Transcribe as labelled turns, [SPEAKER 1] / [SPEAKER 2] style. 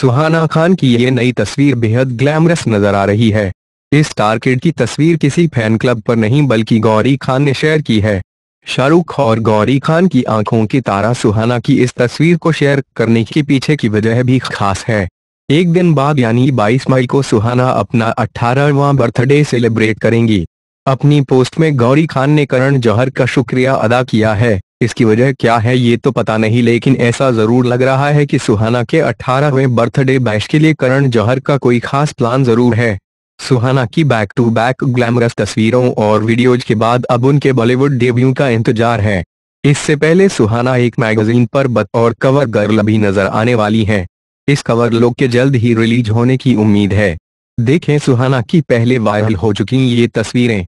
[SPEAKER 1] सुहाना खान की ये नई तस्वीर बेहद ग्लैमरस नजर आ रही है इस स्टार किड की तस्वीर किसी फैन क्लब पर नहीं बल्कि गौरी खान ने शेयर की है शाहरुख और गौरी खान की आंखों की तारा सुहाना की इस तस्वीर को शेयर करने के पीछे की वजह भी खास है एक दिन बाद यानी 22 मई को सुहाना अपना 18वां बर्थडे सेलिब्रेट करेंगी अपनी पोस्ट में गौरी खान ने करण जौहर का शुक्रिया अदा किया है इसकी वजह क्या है ये तो पता नहीं लेकिन ऐसा जरूर लग रहा है कि सुहाना के 18वें बर्थडे बैश के लिए करण जौहर का कोई खास प्लान जरूर है सुहाना की बैक टू बैक ग्लैमरस तस्वीरों और वीडियोज के बाद अब उनके बॉलीवुड डेब्यू का इंतजार है इससे पहले सुहाना एक मैगजीन पर बत और कवर गर्ल भी नजर आने वाली है इस कवर लोग के जल्द ही रिलीज होने की उम्मीद है देखें सुहाना की
[SPEAKER 2] पहले वायरल हो चुकी ये तस्वीरें